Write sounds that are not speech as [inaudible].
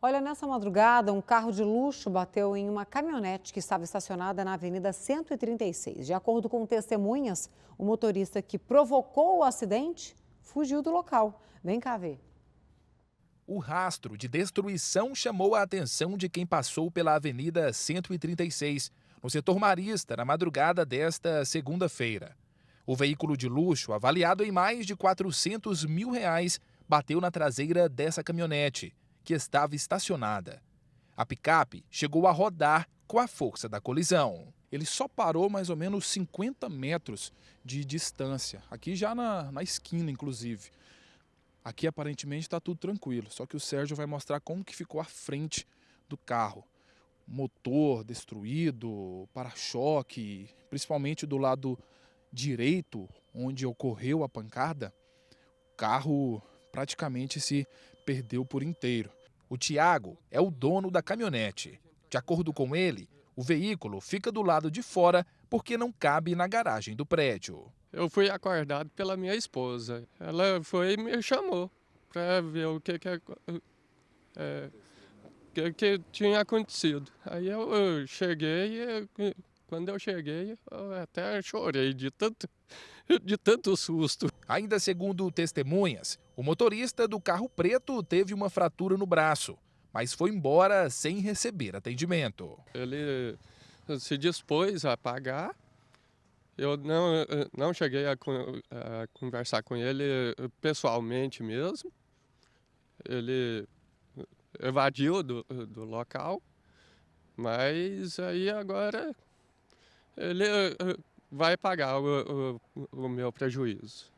Olha, nessa madrugada, um carro de luxo bateu em uma caminhonete que estava estacionada na Avenida 136. De acordo com testemunhas, o motorista que provocou o acidente fugiu do local. Vem cá ver. O rastro de destruição chamou a atenção de quem passou pela Avenida 136, no setor marista, na madrugada desta segunda-feira. O veículo de luxo, avaliado em mais de 400 mil reais, bateu na traseira dessa caminhonete que estava estacionada. A picape chegou a rodar com a força da colisão. Ele só parou mais ou menos 50 metros de distância, aqui já na, na esquina, inclusive. Aqui aparentemente está tudo tranquilo, só que o Sérgio vai mostrar como que ficou a frente do carro. Motor destruído, para-choque, principalmente do lado direito, onde ocorreu a pancada, o carro praticamente se perdeu por inteiro. O Tiago é o dono da caminhonete. De acordo com ele, o veículo fica do lado de fora porque não cabe na garagem do prédio. Eu fui acordado pela minha esposa. Ela foi e me chamou para ver o que, que, é, que, que, tinha acontecido. Aí eu, eu cheguei, e quando eu cheguei, eu até chorei de tanto [laughs] de tanto susto. Ainda segundo testemunhas, o motorista do carro preto teve uma fratura no braço, mas foi embora sem receber atendimento. Ele eh, se dispôs a pagar. Eu não, eh, não cheguei a, a conversar com ele eh, pessoalmente mesmo. Ele evadiu do, do local, mas aí agora ele vai pagar o, o, o meu prejuízo.